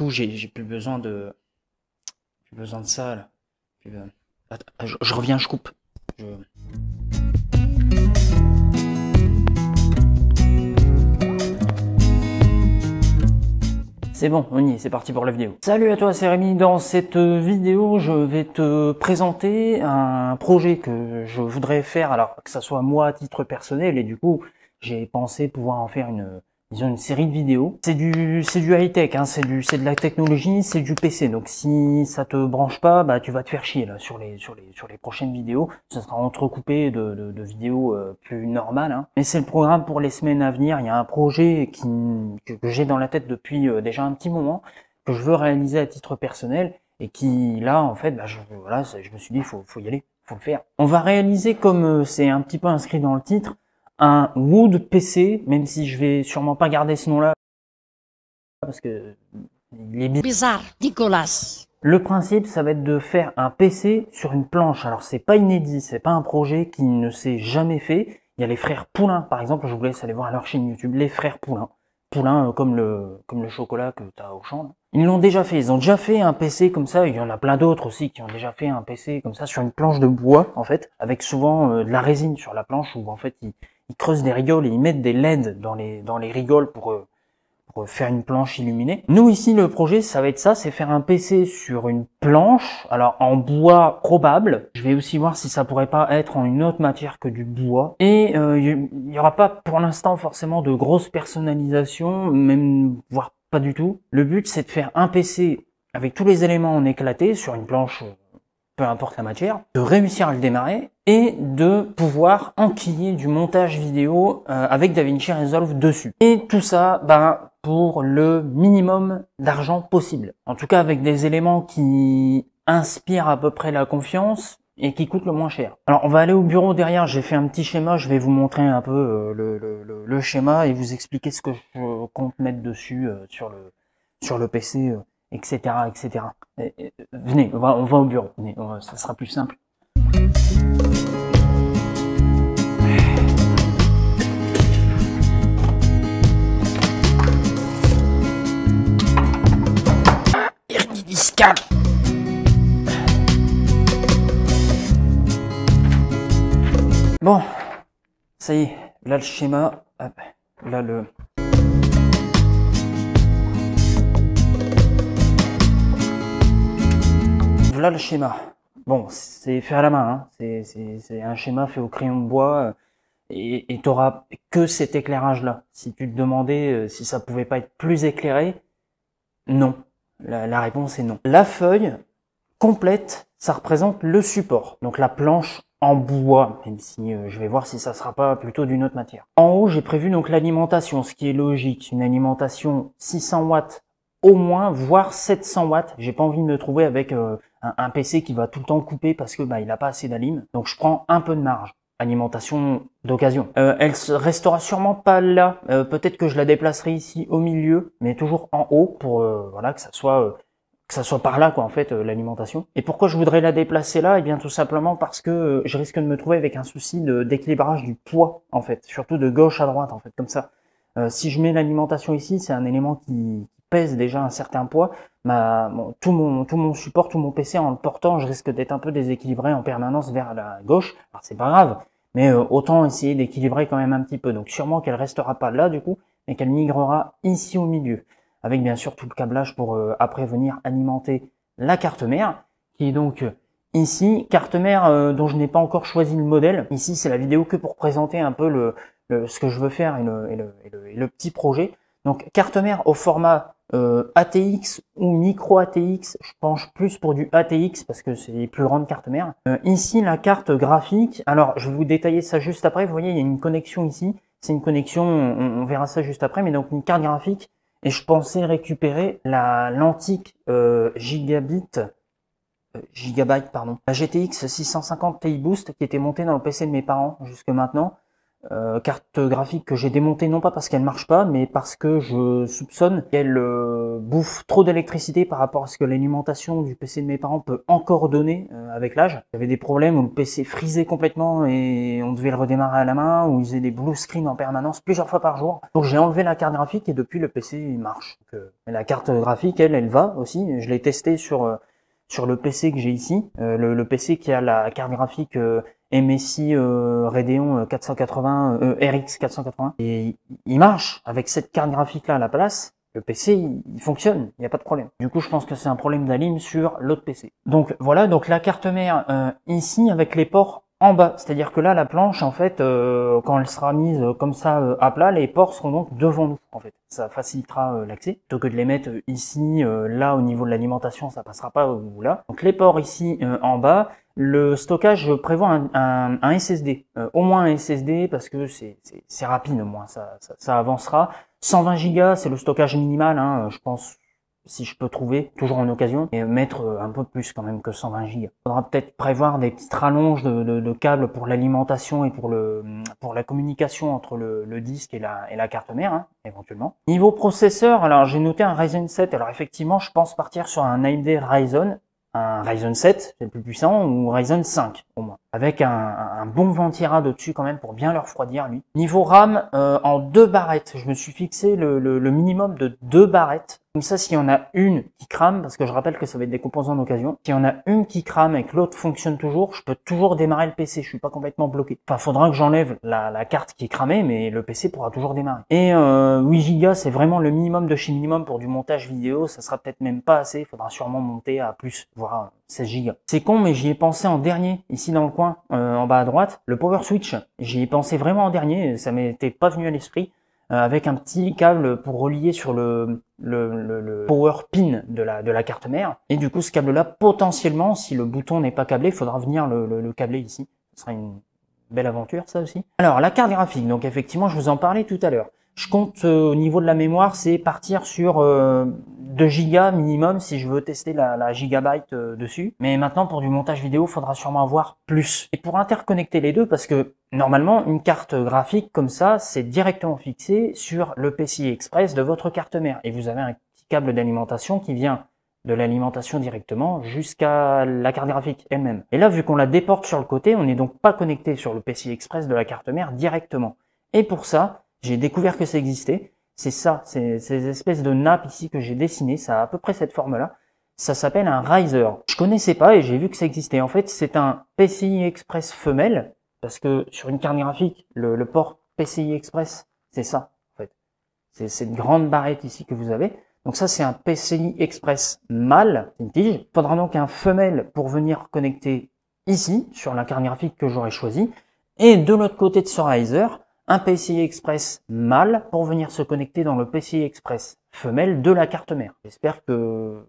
coup, j'ai plus besoin de, besoin de ça. Euh, je, reviens, je coupe. C'est bon, on y est, c'est parti pour la vidéo. Salut à toi, c'est Rémi. Dans cette euh, vidéo, je vais te présenter un projet que je voudrais faire, alors que ça soit moi à titre personnel, et du coup, j'ai pensé pouvoir en faire une, ils ont une série de vidéos. C'est du, c'est du high tech, hein. c'est du, c'est de la technologie, c'est du PC. Donc si ça te branche pas, bah tu vas te faire chier là sur les, sur les, sur les prochaines vidéos. Ça sera entrecoupé de, de, vidéos euh, plus normales. Hein. Mais c'est le programme pour les semaines à venir. Il y a un projet qui, que, j'ai dans la tête depuis euh, déjà un petit moment que je veux réaliser à titre personnel et qui là en fait, bah, je, voilà, je me suis dit faut, faut y aller, faut le faire. On va réaliser comme euh, c'est un petit peu inscrit dans le titre un Wood PC, même si je vais sûrement pas garder ce nom-là, parce que il est bizarre, Nicolas. Le principe, ça va être de faire un PC sur une planche. Alors c'est pas inédit, c'est pas un projet qui ne s'est jamais fait. Il y a les frères Poulain, par exemple, je vous laisse aller voir leur chaîne YouTube, les frères Poulain. Poulain euh, comme le comme le chocolat que t'as au champ. Ils l'ont déjà fait, ils ont déjà fait un PC comme ça, il y en a plein d'autres aussi qui ont déjà fait un PC comme ça sur une planche de bois en fait, avec souvent euh, de la résine sur la planche où en fait ils, ils creusent des rigoles et ils mettent des LED dans les, dans les rigoles euh, pour, faire une planche illuminée. Nous ici, le projet, ça va être ça, c'est faire un PC sur une planche, alors en bois probable. Je vais aussi voir si ça pourrait pas être en une autre matière que du bois. Et il euh, n'y aura pas pour l'instant forcément de grosses personnalisations, même voire pas du tout. Le but, c'est de faire un PC avec tous les éléments en éclaté sur une planche euh, peu importe la matière, de réussir à le démarrer et de pouvoir enquiller du montage vidéo euh, avec DaVinci Resolve dessus. Et tout ça, ben, pour le minimum d'argent possible. En tout cas, avec des éléments qui inspirent à peu près la confiance et qui coûtent le moins cher. Alors on va aller au bureau derrière, j'ai fait un petit schéma, je vais vous montrer un peu euh, le, schéma et vous expliquer ce que je compte mettre dessus euh, sur le, sur le PC etc., etc. venez, on va, on va, au bureau, ça sera plus simple. Bon, ça y est, là le schéma, là le... voilà le schéma. Bon, c'est fait à la main, hein. c'est un schéma fait au crayon de bois euh, et tu n'auras que cet éclairage-là. Si tu te demandais euh, si ça pouvait pas être plus éclairé, non. La, réponse est non. La feuille complète, ça représente le support, donc la planche en bois, même si euh, je vais voir si ça sera pas plutôt d'une autre matière. En haut, j'ai prévu donc l'alimentation, ce qui est logique, une alimentation 600 watts au moins, voire 700 watts. J'ai pas envie de me trouver avec un, PC qui va tout le temps couper parce que bah, il n'a pas assez d'alim. Donc je prends un peu de marge. Alimentation d'occasion. Euh, elle se restera sûrement pas là. Euh, peut-être que je la déplacerai ici au milieu, mais toujours en haut pour euh, voilà que ça soit que ça soit par là quoi en fait l'alimentation. Et pourquoi je voudrais la déplacer là Et eh bien tout simplement parce que je risque de me trouver avec un souci d'équilibrage du poids en fait, surtout de gauche à droite en fait comme ça. Euh, si je mets l'alimentation ici, c'est un élément qui, pèse déjà un certain poids. Ma, tout, mon, tout mon support, tout mon PC, en le portant, je risque d'être un peu déséquilibré en permanence vers la gauche. Alors c'est pas grave, mais euh, autant essayer d'équilibrer quand même un petit peu. Donc sûrement qu'elle restera pas là du coup, mais qu'elle migrera ici au milieu. Avec bien sûr tout le câblage pour euh, après venir alimenter la carte mère, qui est donc ici, carte mère dont je n'ai pas encore choisi le modèle. Ici, c'est la vidéo que pour présenter un peu le, ce que je veux faire et le, petit projet. Donc carte mère au format euh, ATX ou micro ATX, je penche plus pour du ATX parce que c'est les plus grandes cartes mères. Euh, ici la carte graphique, alors je vais vous détailler ça juste après, vous voyez il y a une connexion ici, c'est une connexion, on, verra ça juste après, mais donc une carte graphique, et je pensais récupérer la l'antique euh, gigabit, gigabyte pardon, la GTX 650 Ti Boost qui était montée dans le PC de mes parents jusque maintenant, euh, carte graphique que j'ai démontée non pas parce qu'elle marche pas, mais parce que je soupçonne qu'elle euh, bouffe trop d'électricité par rapport à ce que l'alimentation du PC de mes parents peut encore donner euh, avec l'âge. J'avais des problèmes où le PC frisait complètement et on devait le redémarrer à la main, où il faisait des blue screens en permanence plusieurs fois par jour. Donc j'ai enlevé la carte graphique et depuis le PC il marche. la carte graphique, elle, elle va aussi. Je l'ai testée sur sur le PC que j'ai ici, le, PC qui a la carte graphique MSI euh, Radeon 480 RX 480 et il marche avec cette carte graphique là à la place le PC il, fonctionne il n'y a pas de problème du coup je pense que c'est un problème d'alim sur l'autre PC donc voilà donc la carte mère euh, ici avec les ports en bas c'est à dire que là la planche en fait euh, quand elle sera mise euh, comme ça à plat les ports seront donc devant nous en fait ça facilitera l'accès plutôt que de les mettre ici là au niveau de l'alimentation ça passera pas là donc les ports ici en bas le stockage, prévoit un, SSD, euh, au moins un SSD parce que c'est rapide au moins, ça, avancera. 120 Go, c'est le stockage minimal, hein, euh, je pense si je peux trouver, toujours en occasion, et mettre euh, un peu plus quand même que 120 Go. Il faudra peut-être prévoir des petites rallonges de, câbles pour l'alimentation et pour, le, pour la communication entre le, disque et la, et la carte mère, hein, éventuellement. Niveau processeur, alors j'ai noté un Ryzen 7, alors effectivement je pense partir sur un AMD Ryzen, un Ryzen 7, c'est le plus puissant, ou Ryzen 5 au moins, avec un, bon ventira dessus quand même pour bien le refroidir lui. Niveau RAM, euh, en deux barrettes, je me suis fixé le, le minimum de deux barrettes comme ça, s'il y en a une qui crame, parce que je rappelle que ça va être des composants d'occasion, s'il y en a une qui crame et que l'autre fonctionne toujours, je peux toujours démarrer le PC, je suis pas complètement bloqué. Enfin, faudra que j'enlève la, carte qui est cramée, mais le PC pourra toujours démarrer. Et euh, 8 Go, c'est vraiment le minimum de chez minimum pour du montage vidéo, ça sera peut-être même pas assez, faudra sûrement monter à plus, voire 16 Go. C'est con, mais j'y ai pensé en dernier, ici dans le coin, euh, en bas à droite, le Power Switch. J'y ai pensé vraiment en dernier, ça m'était pas venu à l'esprit. Euh, avec un petit câble pour relier sur le, le, power pin de la, de la carte mère. Et du coup, ce câble-là, potentiellement, si le bouton n'est pas câblé, il faudra venir le, le câbler ici. Ce sera une belle aventure, ça aussi. Alors, la carte graphique. Donc, effectivement, je vous en parlais tout à l'heure. Je compte euh, au niveau de la mémoire, c'est partir sur 2 euh, gigas minimum si je veux tester la, gigabyte euh, dessus. Mais maintenant, pour du montage vidéo, il faudra sûrement avoir plus. Et pour interconnecter les deux, parce que normalement, une carte graphique comme ça, c'est directement fixé sur le PCI Express de votre carte mère. Et vous avez un petit câble d'alimentation qui vient de l'alimentation directement jusqu'à la carte graphique elle-même. Et là, vu qu'on la déporte sur le côté, on n'est donc pas connecté sur le PCI Express de la carte mère directement. Et pour ça, j'ai découvert que ça existait. C'est ça, ces espèces de nappes ici que j'ai dessinées, ça a à peu près cette forme-là. Ça s'appelle un riser. Je connaissais pas et j'ai vu que ça existait. En fait, c'est un PCI Express femelle, parce que sur une carte graphique, le, le port PCI Express, c'est ça, en fait. C'est cette grande barrette ici que vous avez. Donc ça, c'est un PCI Express mâle, une tige. Il faudra donc un femelle pour venir connecter ici, sur la carte graphique que j'aurais choisi. Et de l'autre côté de ce riser, un PCI Express mâle pour venir se connecter dans le PCI Express femelle de la carte mère. J'espère que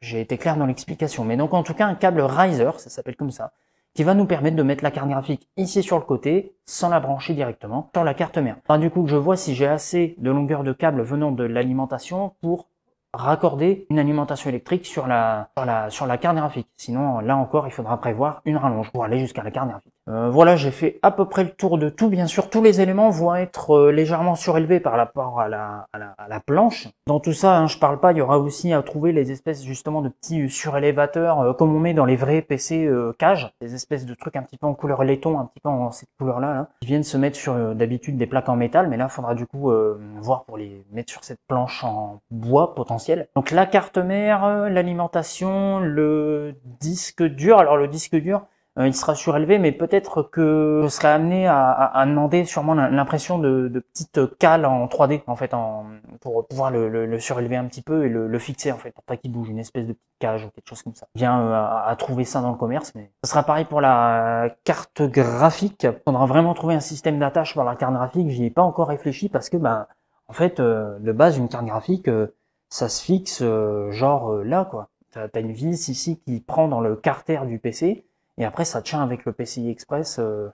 j'ai été clair dans l'explication. Mais donc en tout cas un câble riser, ça s'appelle comme ça, qui va nous permettre de mettre la carte graphique ici sur le côté sans la brancher directement sur la carte mère. Enfin, du coup, je vois si j'ai assez de longueur de câble venant de l'alimentation pour raccorder une alimentation électrique sur la, sur la, sur la carte graphique. Sinon, là encore, il faudra prévoir une rallonge pour aller jusqu'à la carte graphique. Euh, voilà, j'ai fait à peu près le tour de tout. Bien sûr, tous les éléments vont être euh, légèrement surélevés par rapport à la, à à la planche. Dans tout ça, hein, je parle pas, il y aura aussi à trouver les espèces justement de petits euh, surélévateurs comme on met dans les vrais PC euh, cage, des espèces de trucs un petit peu en couleur laiton, un petit peu en cette couleur-là, là, qui viennent se mettre sur d'habitude des plaques en métal, mais là, faudra du coup voir pour les mettre sur cette planche en bois potentiel. Donc la carte mère, l'alimentation, le disque dur. Alors le disque dur, euh, il sera surélevé, mais peut-être que je serai amené à, à, à demander sûrement l'impression de, de, petites cales en 3D, en fait, en, pour pouvoir le, le, surélever un petit peu et le, le fixer, en fait, pour pas qu'il bouge, une espèce de petite cage ou quelque chose comme ça. Bien euh, à, trouver ça dans le commerce, mais ce sera pareil pour la carte graphique. on faudra vraiment trouver un système d'attache pour la carte graphique. J'y ai pas encore réfléchi parce que, ben, en fait, euh, de base, une carte graphique, euh, ça se fixe genre là, quoi. T'as as une vis ici qui prend dans le carter du PC et après, ça tient avec le PCI Express euh,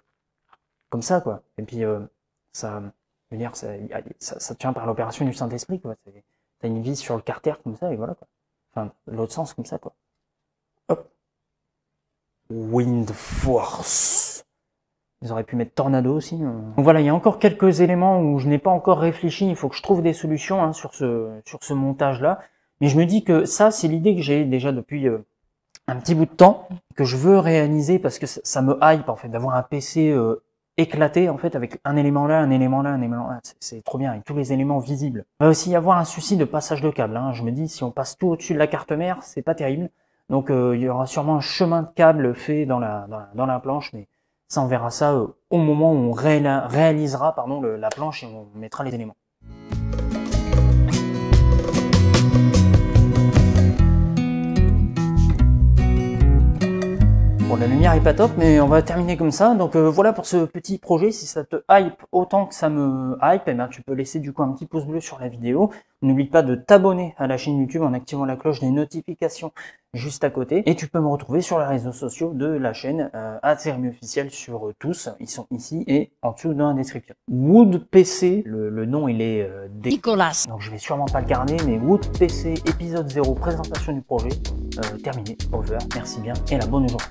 comme ça, quoi. Et puis, euh, ça, je dire, ça, ça, tient par l'opération du Saint-Esprit, quoi. T'as une vis sur le carter comme ça, et voilà, quoi. Enfin, l'autre sens comme ça, quoi. Hop. Wind Force. Ils auraient pu mettre Tornado aussi. Hein. Donc voilà, il y a encore quelques éléments où je n'ai pas encore réfléchi. Il faut que je trouve des solutions hein, sur ce sur ce montage-là. Mais je me dis que ça, c'est l'idée que j'ai déjà depuis euh, un petit bout de temps que je veux réaliser parce que ça me hype en fait d'avoir un PC euh, éclaté en fait avec un élément là, un élément là, un élément là. C'est trop bien avec tous les éléments visibles. Il va aussi y avoir un souci de passage de câble. Hein. Je me dis si on passe tout au-dessus de la carte mère, c'est pas terrible. Donc euh, il y aura sûrement un chemin de câble fait dans la, dans la, planche, mais ça on verra ça euh, au moment où on réalisera pardon la planche et on mettra les éléments. lumière est pas top, mais on va terminer comme ça. Donc euh, voilà pour ce petit projet. Si ça te hype autant que ça me hype, eh bien, tu peux laisser du coup un petit pouce bleu sur la vidéo. N'oublie pas de t'abonner à la chaîne YouTube en activant la cloche des notifications juste à côté. Et tu peux me retrouver sur les réseaux sociaux de la chaîne euh, officiel sur euh, tous. Ils sont ici et en dessous dans la description. Wood PC, le, nom il est euh, nicolas Donc je vais sûrement pas le garder, mais Wood PC épisode 0 présentation du projet euh, terminé. Over. Merci bien et la bonne journée.